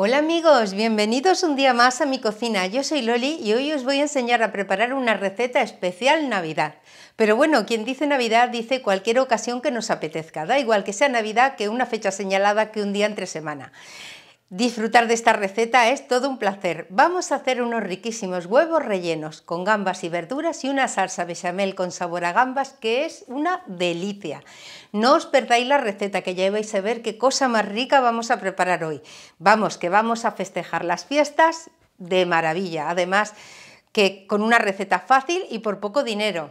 Hola amigos, bienvenidos un día más a mi cocina. Yo soy Loli y hoy os voy a enseñar a preparar una receta especial Navidad. Pero bueno, quien dice Navidad dice cualquier ocasión que nos apetezca, da igual que sea Navidad, que una fecha señalada, que un día entre semana. Disfrutar de esta receta es todo un placer. Vamos a hacer unos riquísimos huevos rellenos con gambas y verduras y una salsa bechamel con sabor a gambas que es una delicia. No os perdáis la receta que ya vais a ver qué cosa más rica vamos a preparar hoy. Vamos, que vamos a festejar las fiestas de maravilla. Además, que con una receta fácil y por poco dinero.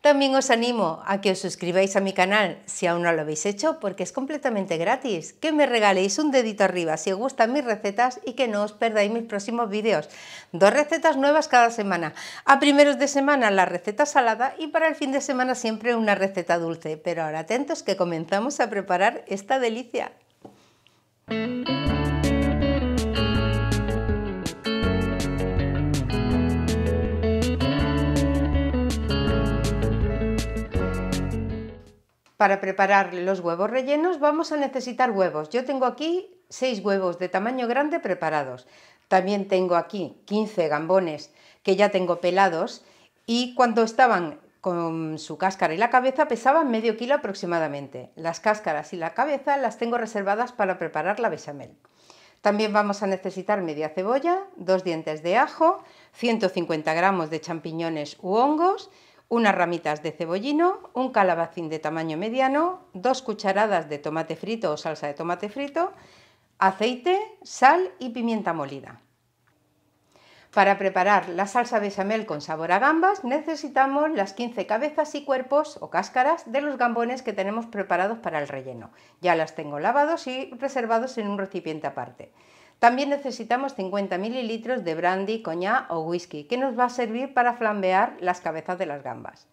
También os animo a que os suscribáis a mi canal si aún no lo habéis hecho porque es completamente gratis, que me regaléis un dedito arriba si os gustan mis recetas y que no os perdáis mis próximos vídeos. Dos recetas nuevas cada semana. A primeros de semana la receta salada y para el fin de semana siempre una receta dulce. Pero ahora atentos que comenzamos a preparar esta delicia. Para preparar los huevos rellenos vamos a necesitar huevos. Yo tengo aquí 6 huevos de tamaño grande preparados. También tengo aquí 15 gambones que ya tengo pelados y cuando estaban con su cáscara y la cabeza pesaban medio kilo aproximadamente. Las cáscaras y la cabeza las tengo reservadas para preparar la bechamel. También vamos a necesitar media cebolla, dos dientes de ajo, 150 gramos de champiñones u hongos, unas ramitas de cebollino, un calabacín de tamaño mediano, dos cucharadas de tomate frito o salsa de tomate frito, aceite, sal y pimienta molida. Para preparar la salsa bechamel con sabor a gambas necesitamos las 15 cabezas y cuerpos o cáscaras de los gambones que tenemos preparados para el relleno. Ya las tengo lavados y reservados en un recipiente aparte. También necesitamos 50 mililitros de brandy, coñac o whisky, que nos va a servir para flambear las cabezas de las gambas.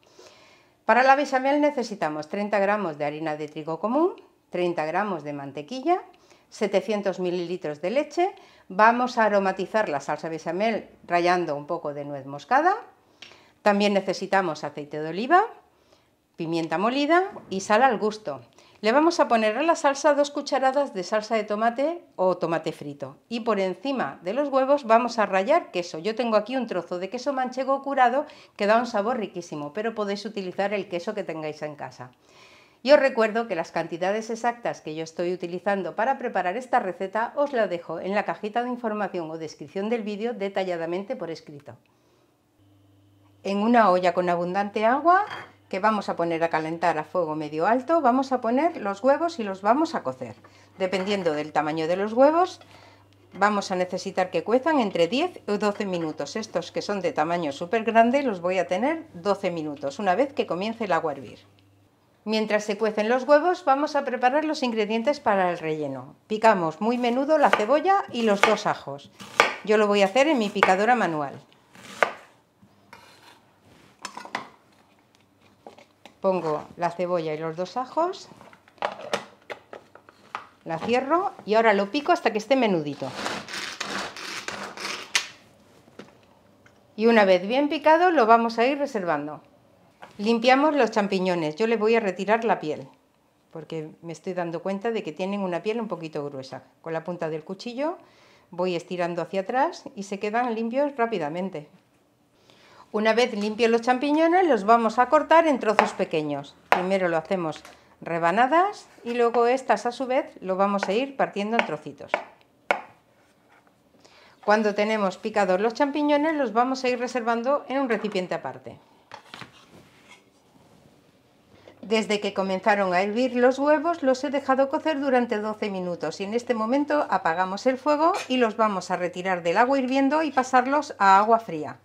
Para la bechamel necesitamos 30 gramos de harina de trigo común, 30 gramos de mantequilla, 700 mililitros de leche, vamos a aromatizar la salsa bechamel rallando un poco de nuez moscada, también necesitamos aceite de oliva, pimienta molida y sal al gusto. Le vamos a poner a la salsa dos cucharadas de salsa de tomate o tomate frito. Y por encima de los huevos vamos a rallar queso. Yo tengo aquí un trozo de queso manchego curado que da un sabor riquísimo, pero podéis utilizar el queso que tengáis en casa. Y os recuerdo que las cantidades exactas que yo estoy utilizando para preparar esta receta os la dejo en la cajita de información o descripción del vídeo detalladamente por escrito. En una olla con abundante agua que vamos a poner a calentar a fuego medio alto, vamos a poner los huevos y los vamos a cocer. Dependiendo del tamaño de los huevos, vamos a necesitar que cuezan entre 10 o 12 minutos. Estos que son de tamaño súper grande los voy a tener 12 minutos, una vez que comience el agua a hervir. Mientras se cuecen los huevos, vamos a preparar los ingredientes para el relleno. Picamos muy menudo la cebolla y los dos ajos. Yo lo voy a hacer en mi picadora manual. pongo la cebolla y los dos ajos, la cierro y ahora lo pico hasta que esté menudito. Y una vez bien picado lo vamos a ir reservando. Limpiamos los champiñones, yo les voy a retirar la piel porque me estoy dando cuenta de que tienen una piel un poquito gruesa. Con la punta del cuchillo voy estirando hacia atrás y se quedan limpios rápidamente. Una vez limpios los champiñones, los vamos a cortar en trozos pequeños. Primero lo hacemos rebanadas y luego estas a su vez lo vamos a ir partiendo en trocitos. Cuando tenemos picados los champiñones, los vamos a ir reservando en un recipiente aparte. Desde que comenzaron a hervir los huevos, los he dejado cocer durante 12 minutos y en este momento apagamos el fuego y los vamos a retirar del agua hirviendo y pasarlos a agua fría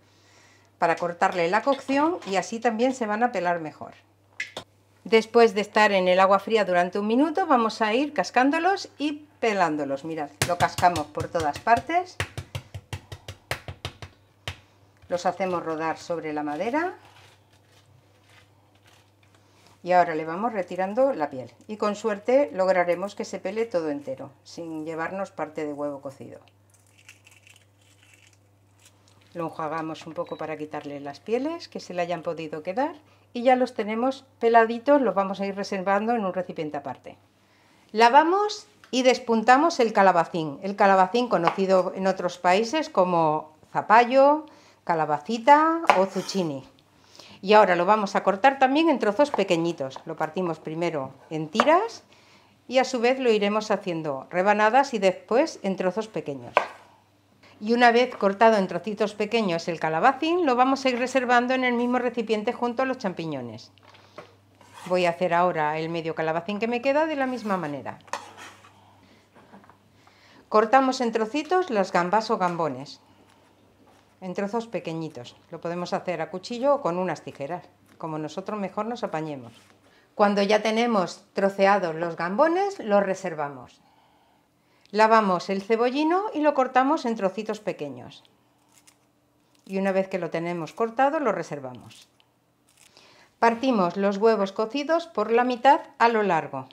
para cortarle la cocción y así también se van a pelar mejor. Después de estar en el agua fría durante un minuto vamos a ir cascándolos y pelándolos. Mirad, lo cascamos por todas partes. Los hacemos rodar sobre la madera. Y ahora le vamos retirando la piel. Y con suerte lograremos que se pele todo entero, sin llevarnos parte de huevo cocido. Lo enjuagamos un poco para quitarle las pieles que se le hayan podido quedar y ya los tenemos peladitos, los vamos a ir reservando en un recipiente aparte. Lavamos y despuntamos el calabacín, el calabacín conocido en otros países como zapallo, calabacita o zucchini. Y ahora lo vamos a cortar también en trozos pequeñitos. Lo partimos primero en tiras y a su vez lo iremos haciendo rebanadas y después en trozos pequeños y una vez cortado en trocitos pequeños el calabacín, lo vamos a ir reservando en el mismo recipiente junto a los champiñones. Voy a hacer ahora el medio calabacín que me queda de la misma manera. Cortamos en trocitos las gambas o gambones, en trozos pequeñitos. Lo podemos hacer a cuchillo o con unas tijeras, como nosotros mejor nos apañemos. Cuando ya tenemos troceados los gambones, los reservamos. Lavamos el cebollino y lo cortamos en trocitos pequeños. Y una vez que lo tenemos cortado, lo reservamos. Partimos los huevos cocidos por la mitad a lo largo.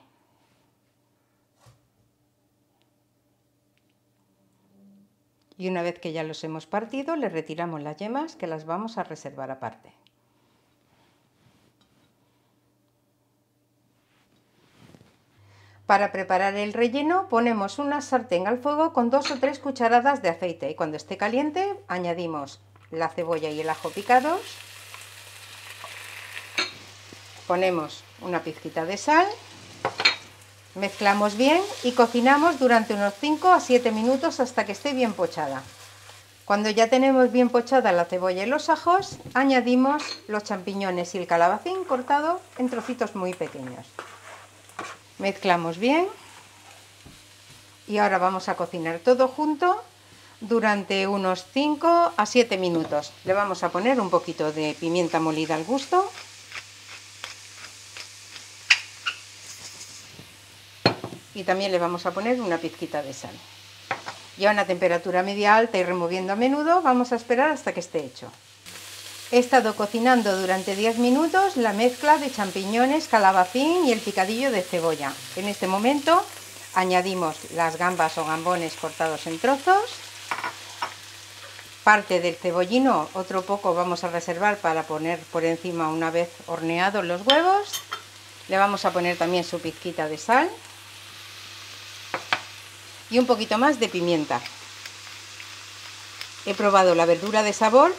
Y una vez que ya los hemos partido, le retiramos las yemas que las vamos a reservar aparte. Para preparar el relleno ponemos una sartén al fuego con dos o tres cucharadas de aceite y cuando esté caliente añadimos la cebolla y el ajo picados, ponemos una pizquita de sal, mezclamos bien y cocinamos durante unos 5 a 7 minutos hasta que esté bien pochada. Cuando ya tenemos bien pochada la cebolla y los ajos, añadimos los champiñones y el calabacín cortado en trocitos muy pequeños. Mezclamos bien y ahora vamos a cocinar todo junto durante unos 5 a 7 minutos. Le vamos a poner un poquito de pimienta molida al gusto. Y también le vamos a poner una pizquita de sal. Y a una temperatura media alta y removiendo a menudo vamos a esperar hasta que esté hecho. He estado cocinando durante 10 minutos la mezcla de champiñones, calabacín y el picadillo de cebolla. En este momento añadimos las gambas o gambones cortados en trozos, parte del cebollino, otro poco vamos a reservar para poner por encima una vez horneados los huevos. Le vamos a poner también su pizquita de sal y un poquito más de pimienta. He probado la verdura de sabor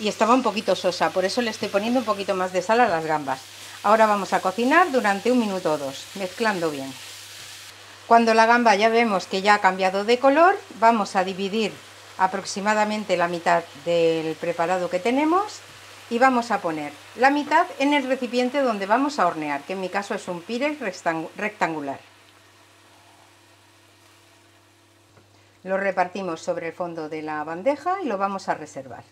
y estaba un poquito sosa, por eso le estoy poniendo un poquito más de sal a las gambas. Ahora vamos a cocinar durante un minuto o dos, mezclando bien. Cuando la gamba ya vemos que ya ha cambiado de color, vamos a dividir aproximadamente la mitad del preparado que tenemos y vamos a poner la mitad en el recipiente donde vamos a hornear, que en mi caso es un pire rectangular. Lo repartimos sobre el fondo de la bandeja y lo vamos a reservar.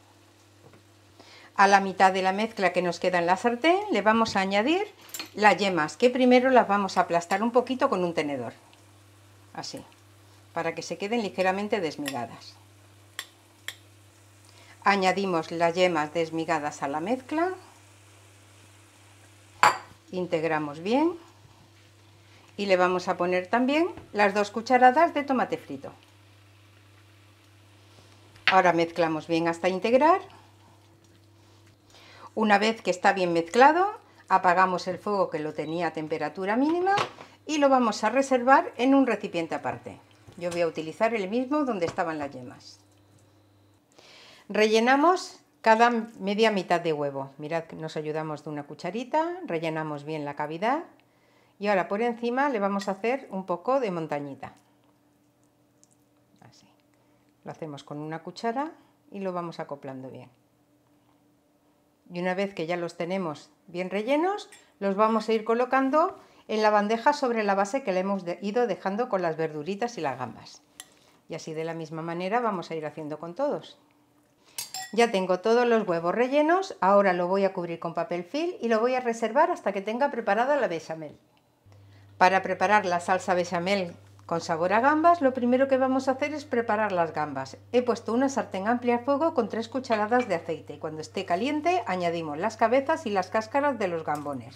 A la mitad de la mezcla que nos queda en la sartén le vamos a añadir las yemas, que primero las vamos a aplastar un poquito con un tenedor, así, para que se queden ligeramente desmigadas. Añadimos las yemas desmigadas a la mezcla, integramos bien y le vamos a poner también las dos cucharadas de tomate frito. Ahora mezclamos bien hasta integrar una vez que está bien mezclado, apagamos el fuego que lo tenía a temperatura mínima y lo vamos a reservar en un recipiente aparte. Yo voy a utilizar el mismo donde estaban las yemas. Rellenamos cada media mitad de huevo. Mirad, nos ayudamos de una cucharita, rellenamos bien la cavidad y ahora por encima le vamos a hacer un poco de montañita. Así. Lo hacemos con una cuchara y lo vamos acoplando bien. Y una vez que ya los tenemos bien rellenos, los vamos a ir colocando en la bandeja sobre la base que le hemos ido dejando con las verduritas y las gambas. Y así de la misma manera vamos a ir haciendo con todos. Ya tengo todos los huevos rellenos, ahora lo voy a cubrir con papel film y lo voy a reservar hasta que tenga preparada la bechamel. Para preparar la salsa bechamel con sabor a gambas, lo primero que vamos a hacer es preparar las gambas. He puesto una sartén amplia a fuego con 3 cucharadas de aceite cuando esté caliente añadimos las cabezas y las cáscaras de los gambones.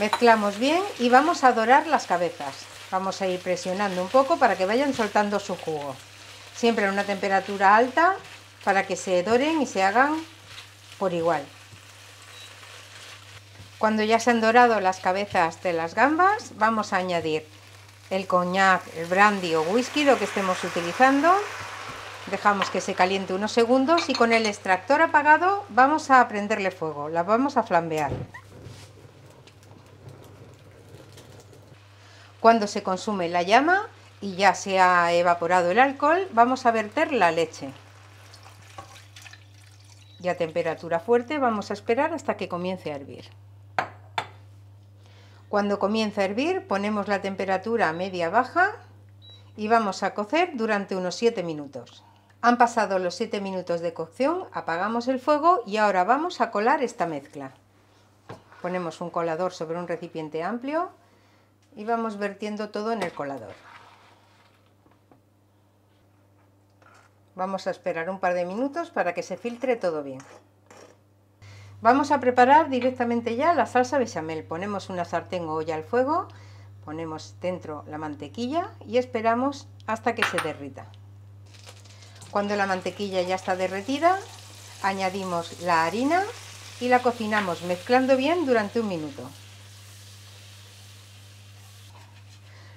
Mezclamos bien y vamos a dorar las cabezas. Vamos a ir presionando un poco para que vayan soltando su jugo. Siempre a una temperatura alta para que se doren y se hagan por igual. Cuando ya se han dorado las cabezas de las gambas, vamos a añadir el coñac, el brandy o whisky, lo que estemos utilizando. Dejamos que se caliente unos segundos y con el extractor apagado vamos a prenderle fuego, las vamos a flambear. Cuando se consume la llama y ya se ha evaporado el alcohol, vamos a verter la leche. Y a temperatura fuerte vamos a esperar hasta que comience a hervir. Cuando comienza a hervir ponemos la temperatura a media baja y vamos a cocer durante unos 7 minutos. Han pasado los 7 minutos de cocción, apagamos el fuego y ahora vamos a colar esta mezcla. Ponemos un colador sobre un recipiente amplio y vamos vertiendo todo en el colador. Vamos a esperar un par de minutos para que se filtre todo bien. Vamos a preparar directamente ya la salsa bechamel. Ponemos una sartén o olla al fuego, ponemos dentro la mantequilla y esperamos hasta que se derrita. Cuando la mantequilla ya está derretida, añadimos la harina y la cocinamos mezclando bien durante un minuto.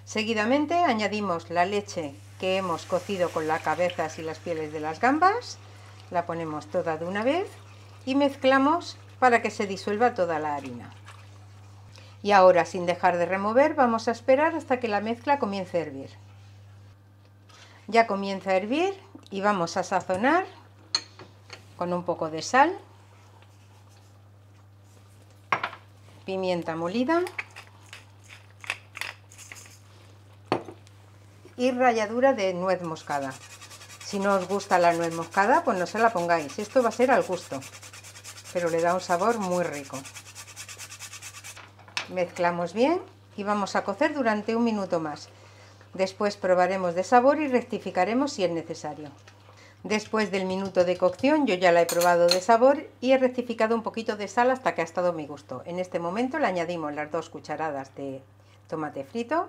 Seguidamente añadimos la leche que hemos cocido con las cabezas y las pieles de las gambas, la ponemos toda de una vez y mezclamos para que se disuelva toda la harina. Y ahora, sin dejar de remover, vamos a esperar hasta que la mezcla comience a hervir. Ya comienza a hervir y vamos a sazonar con un poco de sal, pimienta molida y ralladura de nuez moscada. Si no os gusta la nuez moscada, pues no se la pongáis, esto va a ser al gusto pero le da un sabor muy rico. Mezclamos bien y vamos a cocer durante un minuto más. Después probaremos de sabor y rectificaremos si es necesario. Después del minuto de cocción yo ya la he probado de sabor y he rectificado un poquito de sal hasta que ha estado a mi gusto. En este momento le añadimos las dos cucharadas de tomate frito.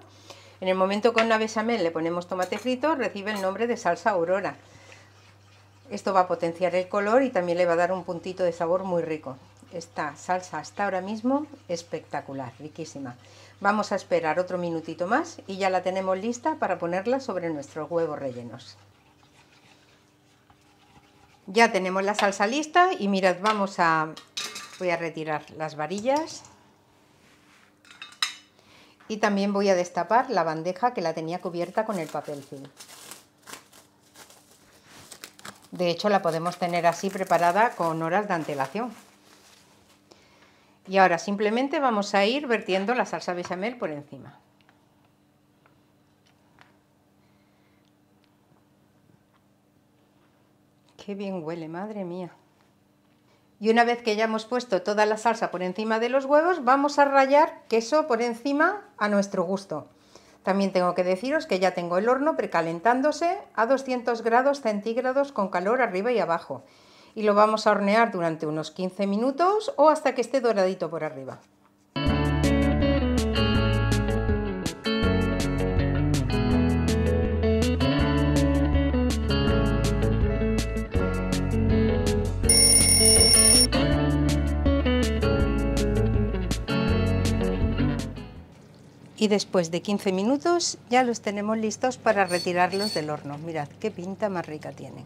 En el momento con la bechamel le ponemos tomate frito, recibe el nombre de salsa aurora. Esto va a potenciar el color y también le va a dar un puntito de sabor muy rico. Esta salsa hasta ahora mismo espectacular, riquísima. Vamos a esperar otro minutito más y ya la tenemos lista para ponerla sobre nuestros huevos rellenos. Ya tenemos la salsa lista y mirad, vamos a... Voy a retirar las varillas y también voy a destapar la bandeja que la tenía cubierta con el papel film. De hecho, la podemos tener así preparada con horas de antelación. Y ahora simplemente vamos a ir vertiendo la salsa bechamel por encima. Qué bien huele, madre mía. Y una vez que ya hemos puesto toda la salsa por encima de los huevos, vamos a rayar queso por encima a nuestro gusto. También tengo que deciros que ya tengo el horno precalentándose a 200 grados centígrados con calor arriba y abajo. Y lo vamos a hornear durante unos 15 minutos o hasta que esté doradito por arriba. y después de 15 minutos ya los tenemos listos para retirarlos del horno. Mirad qué pinta más rica tienen.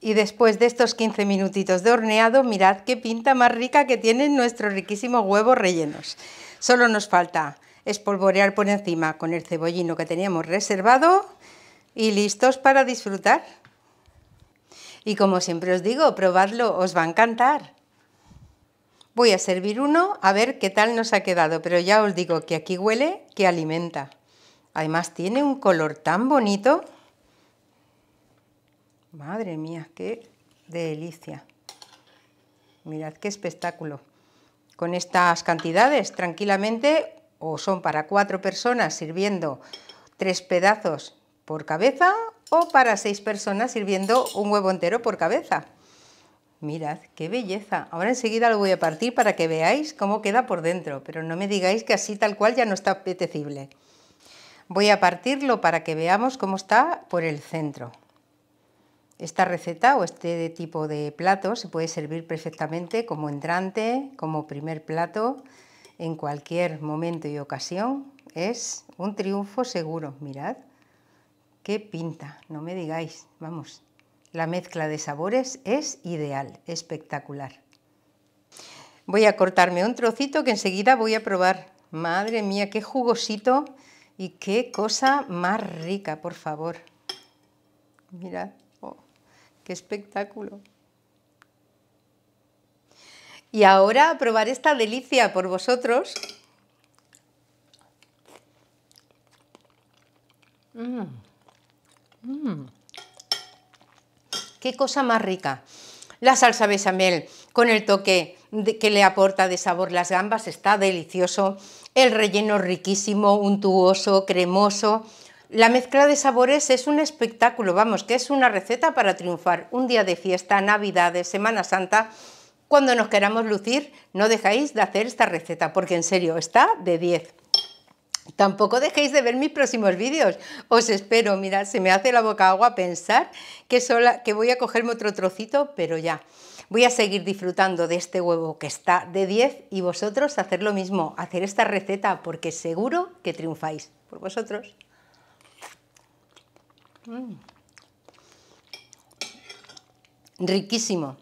Y después de estos 15 minutitos de horneado, mirad qué pinta más rica que tienen nuestros riquísimos huevos rellenos. Solo nos falta espolvorear por encima con el cebollino que teníamos reservado y listos para disfrutar. Y como siempre os digo, probadlo, os va a encantar. Voy a servir uno a ver qué tal nos ha quedado, pero ya os digo que aquí huele que alimenta. Además tiene un color tan bonito. Madre mía, qué delicia. Mirad qué espectáculo. Con estas cantidades, tranquilamente, o son para cuatro personas sirviendo tres pedazos por cabeza o para seis personas sirviendo un huevo entero por cabeza. Mirad, qué belleza. Ahora enseguida lo voy a partir para que veáis cómo queda por dentro, pero no me digáis que así tal cual ya no está apetecible. Voy a partirlo para que veamos cómo está por el centro. Esta receta o este tipo de plato se puede servir perfectamente como entrante, como primer plato, en cualquier momento y ocasión. Es un triunfo seguro, mirad. ¡Qué pinta! No me digáis, vamos. La mezcla de sabores es ideal, espectacular. Voy a cortarme un trocito que enseguida voy a probar. Madre mía, qué jugosito y qué cosa más rica, por favor. Mirad, oh, qué espectáculo. Y ahora a probar esta delicia por vosotros. Mmm, mmm. Qué cosa más rica. La salsa bechamel con el toque que le aporta de sabor las gambas está delicioso. El relleno riquísimo, untuoso, cremoso. La mezcla de sabores es un espectáculo, vamos, que es una receta para triunfar un día de fiesta, navidad, Semana Santa. Cuando nos queramos lucir, no dejáis de hacer esta receta, porque en serio, está de 10. Tampoco dejéis de ver mis próximos vídeos. Os espero, mirad, se me hace la boca agua pensar que, que voy a cogerme otro trocito, pero ya. Voy a seguir disfrutando de este huevo que está de 10 y vosotros hacer lo mismo, hacer esta receta, porque seguro que triunfáis por vosotros. Mm. Riquísimo.